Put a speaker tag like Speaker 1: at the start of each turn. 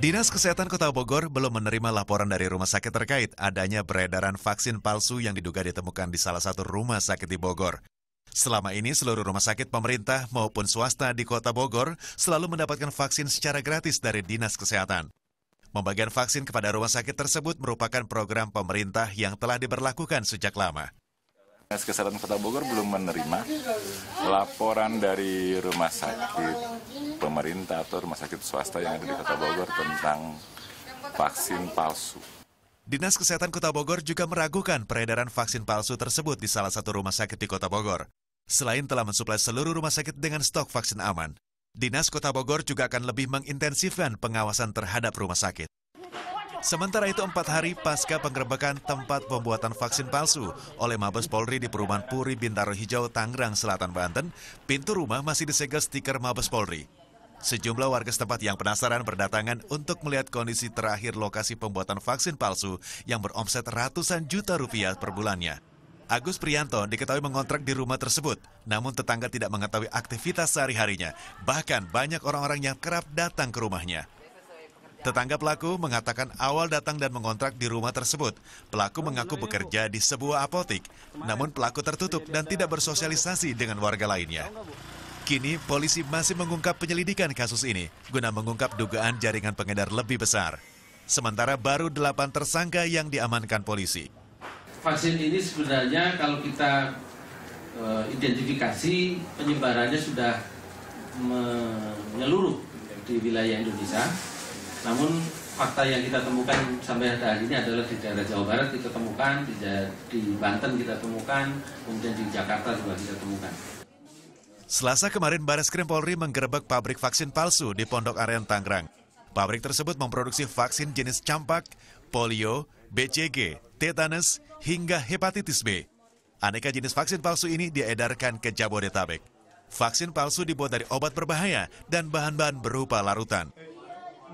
Speaker 1: Dinas Kesehatan Kota Bogor belum menerima laporan dari rumah sakit terkait adanya peredaran vaksin palsu yang diduga ditemukan di salah satu rumah sakit di Bogor. Selama ini seluruh rumah sakit pemerintah maupun swasta di Kota Bogor selalu mendapatkan vaksin secara gratis dari Dinas Kesehatan. Pembagian vaksin kepada rumah sakit tersebut merupakan program pemerintah
Speaker 2: yang telah diberlakukan sejak lama. Dinas Kesehatan Kota Bogor belum menerima laporan dari rumah sakit pemerintah atau rumah sakit swasta yang ada di Kota Bogor tentang vaksin palsu.
Speaker 1: Dinas Kesehatan Kota Bogor juga meragukan peredaran vaksin palsu tersebut di salah satu rumah sakit di Kota Bogor. Selain telah mensuplai seluruh rumah sakit dengan stok vaksin aman, Dinas Kota Bogor juga akan lebih mengintensifkan pengawasan terhadap rumah sakit. Sementara itu empat hari pasca penggerbekan tempat pembuatan vaksin palsu oleh Mabes Polri di perumahan Puri Bintaro Hijau, Tangerang, Selatan, Banten, pintu rumah masih disegel stiker Mabes Polri. Sejumlah warga setempat yang penasaran berdatangan untuk melihat kondisi terakhir lokasi pembuatan vaksin palsu yang beromset ratusan juta rupiah per bulannya. Agus Prianto diketahui mengontrak di rumah tersebut, namun tetangga tidak mengetahui aktivitas sehari-harinya. Bahkan banyak orang-orang yang kerap datang ke rumahnya. Ya. Tetangga pelaku mengatakan awal datang dan mengontrak di rumah tersebut. Pelaku mengaku bekerja di sebuah apotik, namun pelaku tertutup dan tidak bersosialisasi dengan warga lainnya. Kini polisi masih mengungkap penyelidikan kasus ini guna mengungkap dugaan jaringan pengedar lebih besar. Sementara baru delapan tersangka yang diamankan polisi.
Speaker 3: Vaksin ini sebenarnya kalau kita uh, identifikasi penyebarannya sudah menyeluruh di wilayah Indonesia. Namun fakta yang kita temukan sampai hari ini adalah di daerah Jawa Barat kita temukan, di, di Banten kita temukan, kemudian di Jakarta juga kita temukan.
Speaker 1: Selasa kemarin Baris Krim Polri menggerebek pabrik vaksin palsu di Pondok Aren Tangerang. Pabrik tersebut memproduksi vaksin jenis campak, polio, BCG, tetanus, hingga hepatitis B. Aneka jenis vaksin palsu ini diedarkan ke Jabodetabek. Vaksin palsu dibuat dari obat berbahaya dan bahan-bahan berupa larutan.